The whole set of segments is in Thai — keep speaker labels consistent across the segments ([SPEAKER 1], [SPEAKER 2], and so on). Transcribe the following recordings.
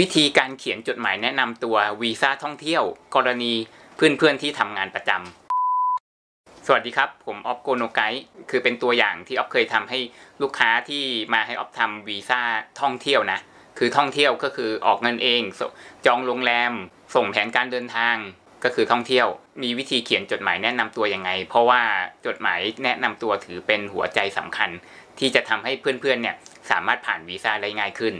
[SPEAKER 1] วิธีการเขียนจดหมายแนะนำตัววีซ่าท่องเที่ยว กรณีเพื่อนๆที่ทำงานประจำสวัสดีครับ ผมออฟโกโนไกด์คือเป็นตัวอย่างที่ออฟเคยทำให้ลูกค้าที่มาให้ออฟทำวีซ่าท่องเที่ยวนะคือท่องเที่ยวก็คือออกเงินเองจองโรงแรม ส่งแผนการเดินทางก็คือท่องเที่ยว มีวิธีเขียนจดหมายแนะนำตัวยังไง เพราะว่าจดหมายแนะนำตัวถือเป็นหัวใจสำคัญที่จะทำให้เพื่อนๆ เนี่ยสามารถผ่านวีซ่าได้ง่ายขึ้น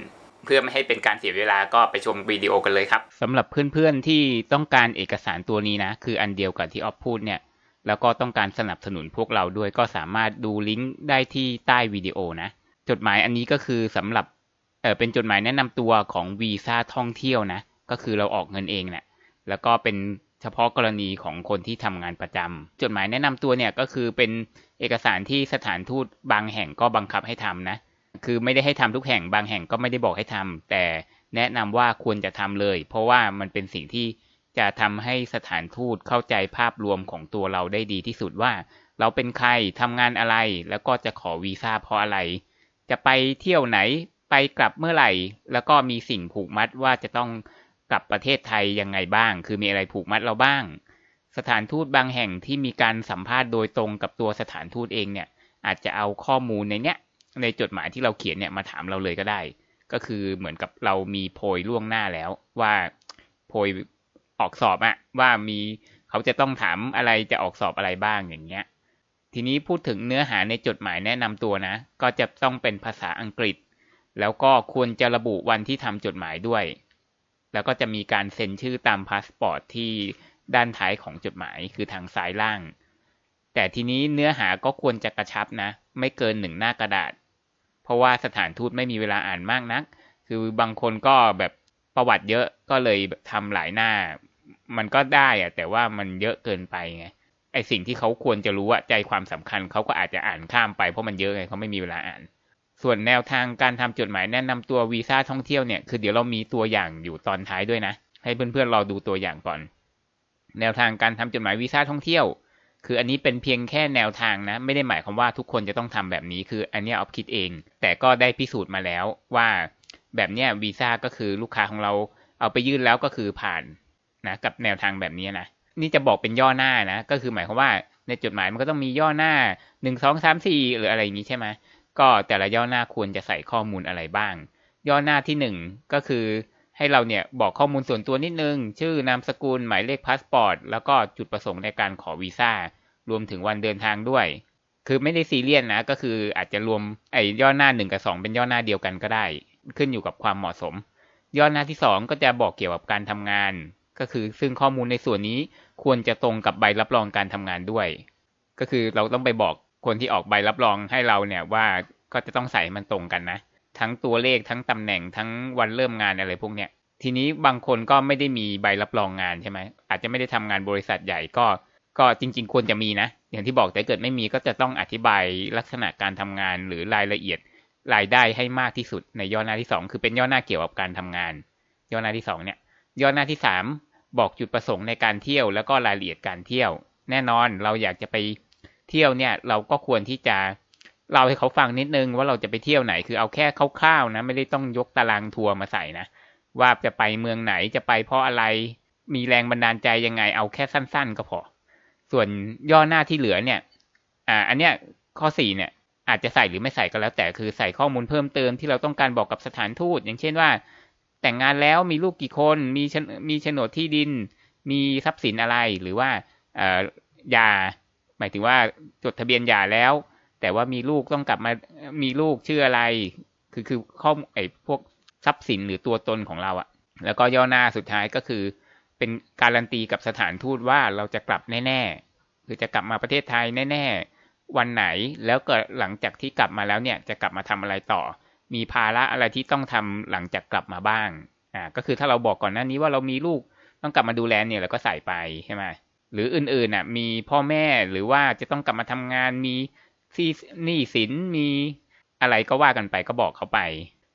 [SPEAKER 1] เพื่อไม่ให้เป็นการเสียเวลาก็ไปชมวิดีโอกันเลยครับสำหรับเพื่อนๆที่ต้องการเอกสารตัวนี้นะ คืออันเดียวกับที่ออฟพูดเนี่ย แล้วก็ต้องการสนับสนุนพวกเราด้วยก็สามารถดูลิงก์ได้ที่ใต้วิดีโอนะจดหมายอันนี้ก็คือสำหรับเออเป็นจดหมายแนะนำตัวของวีซ่าท่องเที่ยวนะก็คือเราออกเงินเองแหละแล้วก็เป็นเฉพาะกรณีของคนที่ทำงานประจำจดหมายแนะนำตัวเนี่ยก็คือเป็นเอกสารที่สถานทูตบางแห่งก็บังคับให้ทำนะคือไม่ได้ให้ทำทุกแห่งบางแห่งก็ไม่ได้บอกให้ทำ แต่แนะนำว่าควรจะทำเลย เพราะว่ามันเป็นสิ่งที่จะทำให้สถานทูตเข้าใจภาพรวมของตัวเราได้ดีที่สุดว่า เราเป็นใครทำงานอะไรแล้วก็จะขอวีซ่าเพราะอะไร จะไปเที่ยวไหนไปกลับเมื่อไหร่แล้วก็มีสิ่งผูกมัดว่าจะต้องกลับประเทศไทยยังไงบ้าง คือมีอะไรผูกมัดเราบ้าง สถานทูตบางแห่งที่มีการสัมภาษณ์โดยตรงกับตัวสถานทูตเองเนี่ยอาจจะเอาข้อมูลในเนี้ยในจดหมายที่เราเขียนเนี่ยมาถามเราเลยก็ได้ ก็คือเหมือนกับเรามีโพยล่วงหน้าแล้วว่าโพยออกสอบอะว่ามีเขาจะต้องถามอะไรจะออกสอบอะไรบ้างอย่างเงี้ย ทีนี้พูดถึงเนื้อหาในจดหมายแนะนำตัวนะ ก็จะต้องเป็นภาษาอังกฤษ แล้วก็ควรจะระบุวันที่ทำจดหมายด้วย แล้วก็จะมีการเซ็นชื่อตามพาสปอร์ตที่ด้านท้ายของจดหมาย คือทางซ้ายล่าง แต่ทีนี้เนื้อหาก็ควรจะกระชับนะ ไม่เกินหนึ่งหน้ากระดาษเพราะว่าสถานทูตไม่มีเวลาอ่านมากนัก คือบางคนก็แบบประวัติเยอะก็เลยทำหลายหน้า มันก็ได้อะแต่ว่ามันเยอะเกินไปไง ไอสิ่งที่เขาควรจะรู้อะใจความสำคัญเขาก็อาจจะอ่านข้ามไป เพราะมันเยอะไงเขาไม่มีเวลาอ่าน ส่วนแนวทางการทำจดหมายแนะนำตัววีซ่าท่องเที่ยวเนี่ย คือเดี๋ยวเรามีตัวอย่างอยู่ตอนท้ายด้วยนะ ให้เพื่อนๆรอดูตัวอย่างก่อน แนวทางการทำจดหมายวีซ่าท่องเที่ยวคืออันนี้เป็นเพียงแค่แนวทางนะ ไม่ได้หมายความว่าทุกคนจะต้องทำแบบนี้คืออันนี้ออฟคิดเองแต่ก็ได้พิสูจน์มาแล้วว่า แบบเนี้ยวีซ่าก็คือลูกค้าของเราเอาไปยื่นแล้วก็คือผ่านนะกับแนวทางแบบนี้นะนี่จะบอกเป็นย่อหน้านะ ก็คือหมายความว่าในจดหมายมันก็ต้องมีย่อหน้าหนึ่งสองสามสี่หรืออะไรอย่างนี้ใช่ไหมก็แต่ละย่อหน้าควรจะใส่ข้อมูลอะไรบ้าง ย่อหน้าที่หนึ่งก็คือให้เราเนี่ยบอกข้อมูลส่วนตัวนิดนึง ชื่อ นามสกุล หมายเลขพาสปอร์ต แล้วก็จุดประสงค์ในการขอวีซ่า รวมถึงวันเดินทางด้วย คือไม่ได้ซีเรียสนนะ ก็คืออาจจะรวม ไอ้ย่อหน้าหนึ่งกับสองเป็นย่อหน้าเดียวกันก็ได้ ขึ้นอยู่กับความเหมาะสม ย่อหน้าที่สองก็จะบอกเกี่ยวกับการทำงาน ก็คือซึ่งข้อมูลในส่วนนี้ควรจะตรงกับใบรับรองการทำงานด้วย ก็คือเราต้องไปบอกคนที่ออกใบรับรองให้เราเนี่ยว่าก็จะต้องใส่มันตรงกันนะทั้งตัวเลขทั้งตำแหน่งทั้งวันเริ่มงานอะไรพวกเนี้ยทีนี้บางคนก็ไม่ได้มีใบรับรองงานใช่ไหมอาจจะไม่ได้ทำงานบริษัทใหญ่ก็ ก็จริงๆ ควรจะมีนะ อย่างที่บอกแต่เกิดไม่มีก็จะต้องอธิบายลักษณะการทำงานหรือรายละเอียดรายได้ให้มากที่สุดในย่อหน้าที่ 2 คือเป็นย่อหน้าเกี่ยวกับการทำงาน ย่อหน้าที่2เนี่ยย่อหน้าที่ 3 บอกจุดประสงค์ในการเที่ยวแล้วก็รายละเอียดการเที่ยว แน่นอนเราอยากจะไปเที่ยวเนี่ยเราก็ควรที่จะเราให้เขาฟังนิดนึงว่าเราจะไปเที่ยวไหนคือเอาแค่คร่าวๆนะ ไม่ได้ต้องยกตารางทัวร์มาใส่นะว่าจะไปเมืองไหนจะไปเพราะอะไร มีแรงบันดาลใจยังไง เอาแค่สั้นๆ ก็พอส่วนย่อหน้าที่เหลือเนี่ย อ่าอันเนี้ยข้อสี่เนี่ย อาจจะใส่หรือไม่ใส่ก็แล้ว แต่คือใส่ข้อมูลเพิ่มเติมที่เราต้องการบอกกับสถานทูต อย่างเช่นว่า แต่งงานแล้วมีลูกกี่คนมีมีโฉนดที่ดินมีทรัพย์สินอะไรหรือว่าอ่ายา หมายถึงว่าจดทะเบียนยาแล้วแต่ว่ามีลูกต้องกลับมา มีลูกชื่ออะไร คือคือข้อไอ้พวกทรัพย์สินหรือตัวตนของเราอะแล้วก็ย่อหน้าสุดท้ายก็คือ เป็นการันตีกับสถานทูตว่าเราจะกลับแน่ๆคือจะกลับมาประเทศไทยแน่ ๆ วันไหน แล้วก็หลังจากที่กลับมาแล้วเนี่ยจะกลับมาทำอะไรต่อ มีภาระอะไรที่ต้องทำหลังจากกลับมาบ้าง อ่า ก็คือถ้าเราบอกก่อนหน้านี้ว่าเรามีลูกต้องกลับมาดูแลเนี่ยเราก็ใส่ไปใช่ไหมหรืออื่นๆอ่ะมีพ่อแม่หรือว่าจะต้องกลับมาทำงานมีหนี้สินมีอะไรก็ว่ากันไปก็บอกเขาไป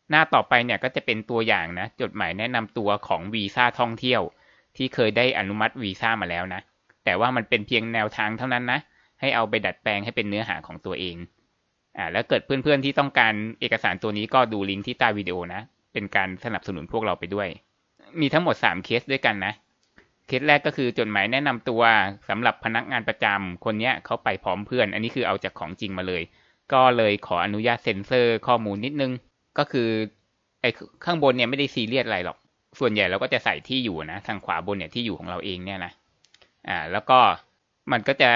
[SPEAKER 1] หน้าต่อไปเนี่ยก็จะเป็นตัวอย่างนะ จดหมายแนะนำตัวของวีซ่าท่องเที่ยว ที่เคยได้อนุมัติวีซ่ามาแล้วนะแต่ว่ามันเป็นเพียงแนวทางเท่านั้นนะให้เอาไปดัดแปลงให้เป็นเนื้อหาของตัวเองอ่าแล้วเกิดเพื่อนๆที่ต้องการเอกสารตัวนี้ก็ดูลิงก์ที่ใต้วิดีโอนะ เป็นการสนับสนุนพวกเราไปด้วย มีทั้งหมด3เคสด้วยกันนะเคสแรกก็คือจดหมายแนะนำตัวสำหรับพนักงานประจำคนเนี้ย เขาไปพร้อมเพื่อน อันนี้คือเอาจากของจริงมาเลย ก็เลยขออนุญาตเซ็นเซอร์ข้อมูลนิดนึง ก็คือไอ้ข้างบนเนี่ยไม่ได้ซีเรียสอะไรหรอก ส่วนใหญ่เราก็จะใส่ที่อยู่นะ ทางขวาบนเนี่ยที่อยู่ของเราเองเนี่ยนะ อ่าแล้วก็มันก็จะ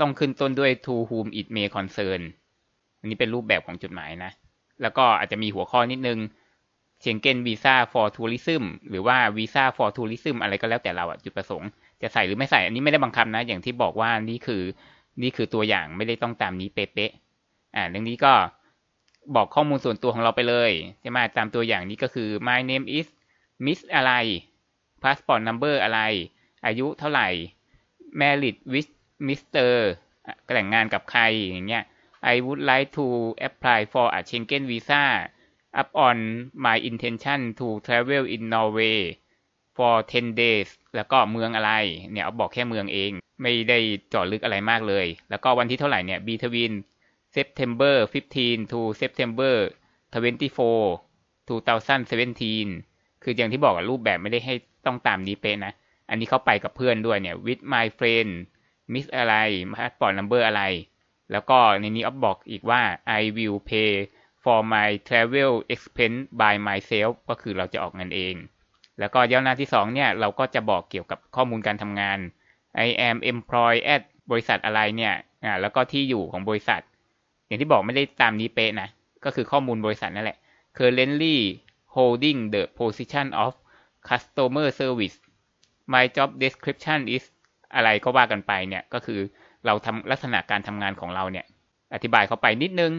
[SPEAKER 1] ต้องขึ้นต้นด้วย to whom it may concern อันนี้เป็นรูปแบบของจดหมายนะแล้วก็อาจจะมีหัวข้อนิดนึงเชงเก้นวีซ่า for tourism หรือว่าวีซ่า for tourism อะไรก็แล้วแต่เราอะจุดประสงค์จะใส่หรือไม่ใส่ อันนี้ไม่ได้บังคับนะอย่างที่บอกว่า นี่คือนี่คือตัวอย่างไม่ได้ต้องตามนี้เป๊ะๆอ่าเรื่องนี้ก็บอกข้อมูลส่วนตัวของเราไปเลยใช่ไหมตามตัวอย่างนี้ก็คือ my name is miss อะไร passport number อะไร อายุเท่าไหร่ married with mister แต่งงานกับใครอย่างเงี้ย I would like to apply for a Schengen visa up on my intention to travel in Norway for 10 days แล้วก็เมืองอะไร เนี่ยเอาบอกแค่เมืองเอง ไม่ได้จอดลึกอะไรมากเลย แล้วก็วันที่เท่าไหร่เนี่ย between September 15 to September 24 2017 คืออย่างที่บอกรูปแบบไม่ได้ให้ต้องตามนี้เป๊ะนะ อันนี้เขาไปกับเพื่อนด้วยเนี่ย with my friend miss อะไร passport number อะไร แล้วก็ในนี้ออฟบอกอีกว่า I will pay for my travel expense by myself ก็คือเราจะออกเงินเอง แล้วก็ย่อหน้าที่สองเนี่ย เราก็จะบอกเกี่ยวกับข้อมูลการทำงาน I am employed at บริษัทอะไรเนี่ยอ่าแล้วก็ที่อยู่ของบริษัท อย่างที่บอกไม่ได้ตามนี้เป๊ะนะ ก็คือข้อมูลบริษัทนั่นแหละ currently holding the position of customer service my job description is อะไรก็ว่ากันไปเนี่ย ก็คือเราทำลักษณะการทำงานของเราเนี่ยอธิบายเขาไปนิดนึง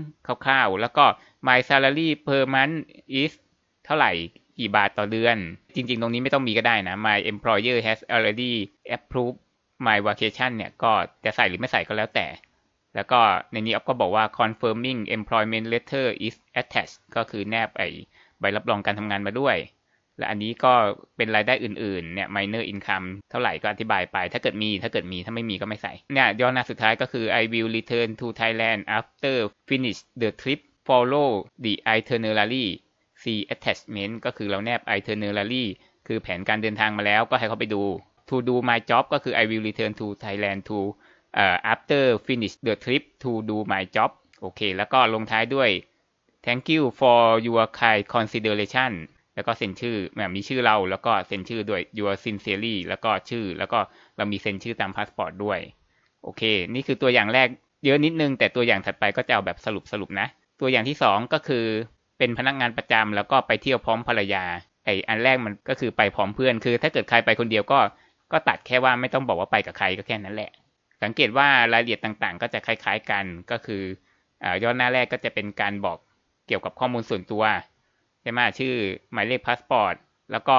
[SPEAKER 1] คร่าวๆ แล้วก็ my salary per month is เท่าไหร่กี่บาทต่อเดือน จริงๆ ตรงนี้ไม่ต้องมีก็ได้นะ my employer has already approved my vacation เนี่ยก็จะใส่หรือไม่ใส่ก็แล้วแต่ แล้วก็ในนี้อ๊อฟก็บอกว่า confirming employment letter is attached ก็คือแนบไอใบรับรองการทำงานมาด้วยและอันนี้ก็เป็นรายได้อื่นๆ เนี่ย minor income เท่าไหร่ก็อธิบายไป ถ้าเกิดมีถ้าเกิดมีถ้าไม่มีก็ไม่ใส่ เนี่ยย้อนหน้าสุดท้ายก็คือ I will return to Thailand after finish the trip follow the itinerary see attachment ก็คือเราแนบ itinerary คือแผนการเดินทางมาแล้วก็ให้เขาไปดู to do my job ก็คือ I will return to Thailand to uh, after finish the trip to do my job โอเค แล้วก็ลงท้ายด้วย thank you for your kind consideration แล้วก็เซ็นชื่อแบบมีชื่อเราแล้วก็เซ็นชื่อด้วย your sincerely แล้วก็ชื่อแล้วก็เรามีเซ็นชื่อตามพาสปอร์ตด้วย โอเค นี่คือตัวอย่างแรกเยอะนิดนึง แต่ตัวอย่างถัดไปก็จะเอาแบบสรุปสรุปนะ ตัวอย่างที่สองก็คือเป็นพนักงานประจำแล้วก็ไปเที่ยวพร้อมภรรยาไออันแรกมันก็คือไปพร้อมเพื่อนคือถ้าเกิดใครไปคนเดียวก็ก็ตัดแค่ว่าไม่ต้องบอกว่าไปกับใครก็แค่นั้นแหละ สังเกตว่ารายละเอียดต่างๆก็จะคล้ายๆกันก็คืออย้อนหน้าแรกก็จะเป็นการบอกเกี่ยวกับข้อมูลส่วนตัวได้มาชื่อหมายเลขพาสปอร์ตแล้วก็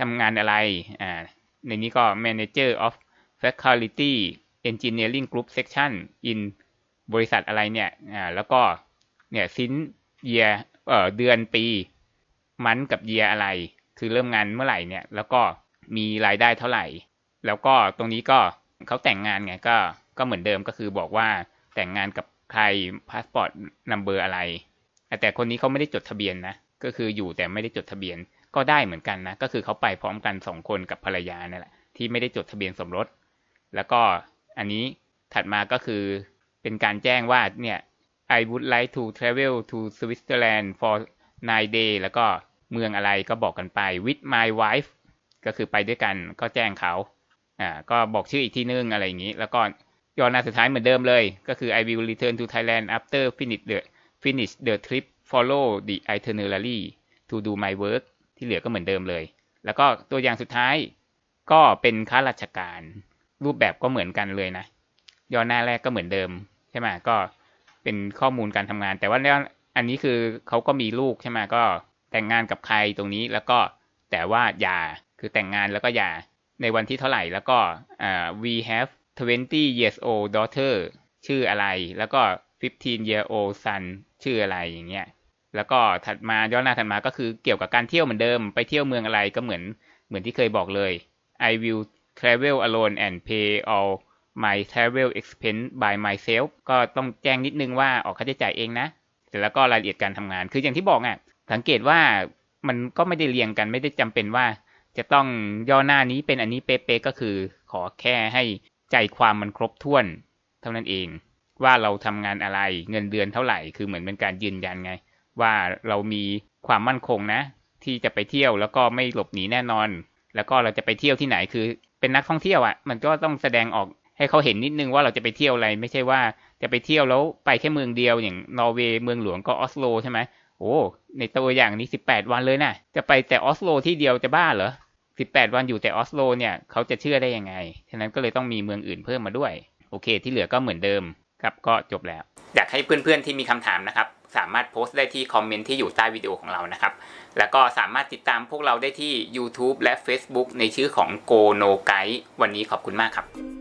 [SPEAKER 1] ทำงานอะไรอ่าในนี้ก็ Manager of Faculty Engineering Group Section in บริษัทอะไรเนี่ยอ่าแล้วก็ เนี่ยซินเยียเอ่อเดือนปี มันกับเยียอะไร คือเริ่มงานเมื่อไหร่เนี่ย แล้วก็มีรายได้เท่าไหร่ แล้วก็ตรงนี้ก็เขาแต่งงานไงก็ ก็เหมือนเดิมก็คือบอกว่าแต่งงานกับใครพาสปอร์ตนัมเบอร์อะไร แต่คนนี้เขาไม่ได้จดทะเบียนนะก็คืออยู่แต่ไม่ได้จดทะเบียนก็ได้เหมือนกันนะ ก็คือเขาไปพร้อมกันสองคนกับภรรยานี่ยแหละที่ไม่ได้จดทะเบียนสมรสแล้วก็อันนี้ถัดมาก็คือเป็นการแจ้งว่าเนี่ย I would like to travel to Switzerland for nine day แล้วก็เมืองอะไรก็บอกกันไป with my wife ก็คือไปด้วยกันก็แจ้งเขาอ่าก็บอกชื่ออีกที่นึงอะไรอย่างนี้แล้วก็ย้อหน้าสุดท้ายเหมือนเดิมเลยก็คือ I will return to Thailand after finish the finish the trip follow the itinerary to do my work ที่เหลือก็เหมือนเดิมเลย แล้วก็ตัวอย่างสุดท้าย ก็เป็นข้าราชการรูปแบบก็เหมือนกันเลยนะ ย่อหน้าแรกก็เหมือนเดิม ใช่ไหมก็เป็นข้อมูลการทำงานแต่ว่านี่ยอันนี้คือเขาก็มีลูกใช่ไหมก็แต่งงานกับใครตรงนี้แล้วก็แต่ว่าอย่าคือแต่งงานแล้วก็อย่าในวันที่เท่าไหร่แล้วก็ we have 20 years old daughter ชื่ออะไร แล้วก็15 year old son ชื่ออะไรอย่างเงี้ยแล้วก็ถัดมาย้อนหน้าถัดมาก็คือเกี่ยวกับการเที่ยวเหมือนเดิมไปเที่ยวเมืองอะไรก็เหมือนเหมือนที่เคยบอกเลย I will travel alone and pay all my travel expense by myself ก็ต้องแจ้งนิดนึงว่าออกค่าใช้จ่ายเองนะแต่แล้วก็รายละเอียดการทำงาน คืออย่างที่บอกอ่ะสังเกตว่ามันก็ไม่ได้เรียงกันไม่ได้จำเป็นว่า จะต้องย่อหน้านี้เป็นอันนี้เป๊ะๆก็คือขอแค่ให้ใจความมันครบถ้วน เท่านั้นเอง ว่าเราทำงานอะไรเงินเดือนเท่าไหร่ คือเหมือนเป็นการยืนยันไงว่าเรามีความมั่นคงนะ ที่จะไปเที่ยวแล้วก็ไม่หลบหนีแน่นอน แล้วก็เราจะไปเที่ยวที่ไหนคือ เป็นนักท่องเที่ยวอะ่ะมันก็ต้องแสดงออกให้เขาเห็นนิดนึงว่าเราจะไปเที่ยวอะไรไม่ใช่ว่า จะไปเที่ยว แล้ว ไปแค่เมืองเดียวอย่างนอร์เวย์เมืองหลวงก็ออสโลใช่ไหมโอ้ในตัวอย่างนี้สิบแปดวันเลยนะจะไปแต่ออสโลที่เดียวจะบ้าเหรอสิบแปดวันอยู่แต่ออสโลเนี่ยเขาจะเชื่อได้ยังไงฉะนั้นก็เลยต้องมีเมืองอื่นเพิ่มมาด้วย โอเค ที่เหลือก็เหมือนเดิมครับก็จบแล้วอยากให้เพื่อนๆที่มีคำถามนะครับสามารถโพสต์ได้ที่คอมเมนต์ที่อยู่ใต้วิดีโอของเรานะครับ แล้วก็สามารถติดตามพวกเราได้ที่ YouTube และ Facebook ในชื่อของ Go No Guide วันนี้ขอบคุณมากครับ